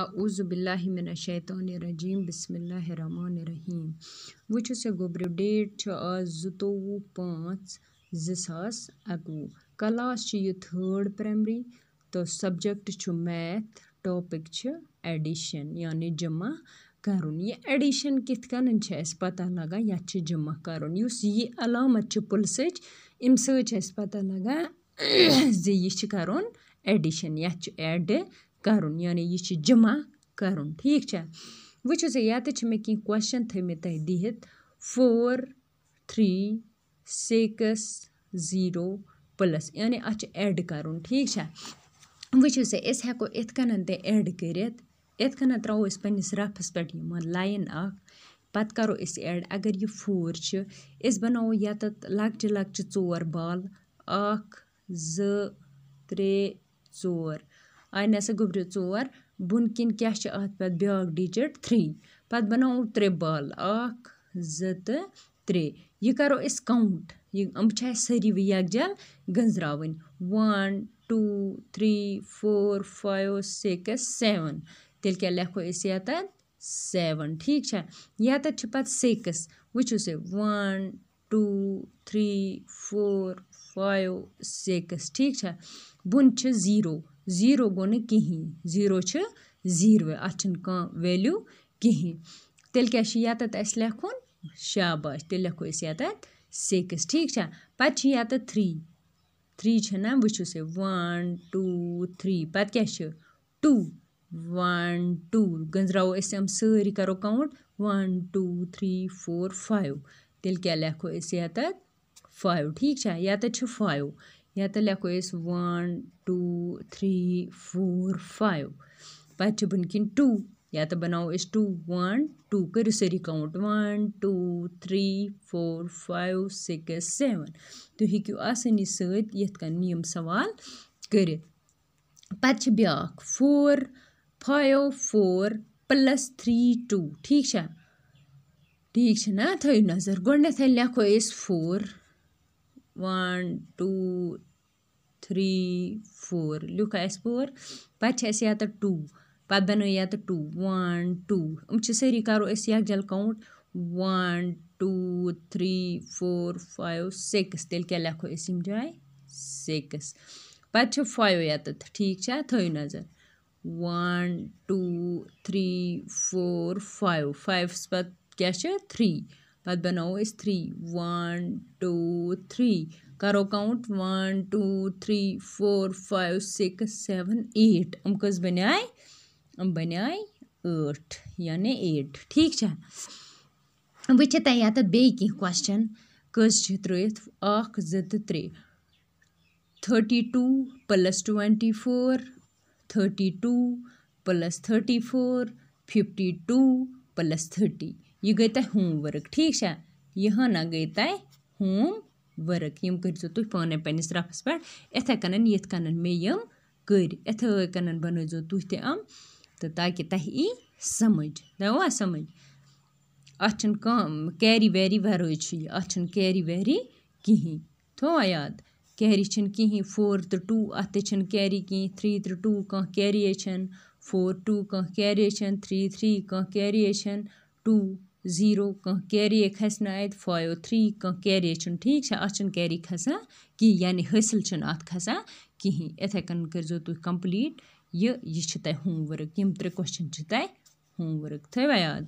اعوذبِلّٰہِمِنَشَیطانِرَجِیم بِسمِلّٰہِ الرحمٰنِ الرحیٖم وۄنۍ چھُ سۄ گوٚبریو ڈیٹ چھُ آز زٕتوٚوُہ پانٛژھ زٕ ساس اَکوُہ کلاس چھِ یہِ تھٲڈ پرٛایمری تہٕ سَبجَکٹ چھُ میتھ ٹاپِک چھِ ایڈِشَن یعنی جمع کَرُن یہِ ایڈِشَن کِتھ کٔنۍ چھِ اَسہِ پَتہ لَگان یَتھ چھِ جمع کَرُن یُس یہِ علامت چھِ پُلسٕچ اَمہِ سۭتۍ چھِ اَسہِ پَتہ لَگان زِ یہِ چھِ کَرُن ایڈِشَن یَتھ چھُ ایڈ کَرُن یعنی یہِ چھِ جمع کَرُن ٹھیٖک چھا وٕچھِو سا ییٚتٮ۪تھ چھِ مےٚ کیٚنٛہہ کوسچن تھٲیمٕتۍ تۄہہِ دِہِتھ four three six zero plus یعنی اَتھ چھِ اٮ۪ڈ کَرُن ٹھیٖک چھا وٕچھِو سا أسۍ ہٮ۪کو یِتھ کٔنۍ تہِ اٮ۪ڈ کٔرِتھ یِتھ کٔنۍ ترٛاوو أسۍ پنٛنِس رَفَس پٮ۪ٹھ یِمَن لایِن اَکھ پَتہٕ کَرو أسۍ اٮ۪ڈ اگر یہِ فور چھِ أسۍ بَناوو ییٚتٮ۪تھ لۄکچہِ لۄکچہِ ژور بال اَکھ زٕ ترٛےٚ ژور آے نَسا گوٚبریو ژور بۄن کِنۍ کیٛاہ چھِ اَتھ پَتہٕ بیٛاکھ ڈِجِٹ تھرٛی پَتہٕ بَناوو ترٛےٚ بالہٕ اَکھ زٕ تہٕ ترٛےٚ یہِ کَرو أسۍ کاوُنٛٹ یہِ یِم چھِ اَسہِ سٲری وۄنۍ یَکجاہ گٔنٛزراوٕنۍ one two three four five six seven تیٚلہِ کیٛاہ لیکھو أسۍ ییٚتٮ۪تھ سٮ۪وَن ٹھیٖک چھا ییٚتٮ۪تھ چھِ پَتہٕ سِکِس وٕچھِو سا one two three four five six ٹھیٖک چھا بۄن چھِ زیٖرو زیٖرو گوٚو نہٕ کِہیٖنۍ زیٖرو چھِ زیٖروٕے اَتھ چھِنہٕ کانٛہہ ویلیوٗ کِہیٖنۍ تیٚلہِ کیٛاہ چھِ یَتٮ۪تھ اَسہِ لیکھُن شاباش تیٚلہِ لیکھو أسۍ یَتٮ۪تھ سِکِس ٹھیٖک چھا پَتہٕ چھِ یَتٮ۪تھ تھرٛی تھرٛی چھِنا وٕچھِو سا وَن ٹوٗ تھرٛی پَتہٕ کیٛاہ چھِ ٹوٗ وَن ٹوٗ گٔنٛزراوو أسۍ یِم سٲری کَرو count one two three four five تیٚلہِ کیٛاہ لیکھو أسۍ یَتٮ۪تھ فایِو ٹھیٖک چھا یَتٮ۪تھ چھِ فایِو یا تہٕ لیکھو أسۍ one two three four five پَتہٕ چھِ بۄنہٕ کَنۍ ٹوٗ یا تہٕ بَناوو أسۍ ٹوٗ وَن ٹوٗ کٔرِو سٲری count one two three four five six seven تُہۍ ہیٚکِو آسٲنی سۭتۍ یِتھ کٔنۍ یِم سوال کٔرِتھ پَتہٕ چھِ بیٛاکھ four five four plus three two ٹھیٖک چھا ٹھیٖک چھِنا تھٲیِو نظر گۄڈٕنٮ۪تھٕے لیکھو أسۍ four one two three four लूख अस फोर पे ये टू पे बन ये टू वन टू हम सारी करो यकजल count one two three four five six तेल क्या लखो इसम जाए सिक्स पे फाइव ये ठीक है थो नजर one two three four five fives पे क्या थ्री पद बनाओ इस थ्री वन टू थ्री करो count one two three four five six seven eight अम कस बन आए बन आए ठ यानि एट ठीक वह तैयार बे कशन कस त्रथ त्रे थी two plus twenty four thirty two plus thirty four fifty two plus thirty यह गई तय होम वर्क ठीक है यह ना गई तय होम वर्क यम करो तुम पान पन्नस रफस पे इथे कन ये कन मे यम कर इथे तो कन बनो तुम तो तम तो ताकि तह ई समझ दवा समझ अत कैरी वैरी वरय अत कैरी वैरी कहें थोड़ा तो याद कैरी कहें फोर तो टू अत कैरी कहें थ्री तो टू कह कैरिए फोर टू कह कैरिए थ्री थ्री कह कैरिए टू زیٖرو کانٛہہ کیریے کھَسہِ نہٕ اَتہِ فایِو تھرٛی کانٛہہ کیریے چھُنہٕ ٹھیٖک چھا اَتھ چھِنہٕ کیری کھَسان کِہیٖنۍ یعنی حٲصِل چھِنہٕ اَتھ کھَسان کِہیٖنۍ یِتھَے کٔنۍ کٔرۍزیو تُہۍ کَمپٕلیٖٹ یہِ یہِ چھِ تۄہہِ ہوم ؤرٕک یِم ترٛےٚ کۄسچَن چھِ تۄہہِ ہوم ؤرٕک تھٲیوا یاد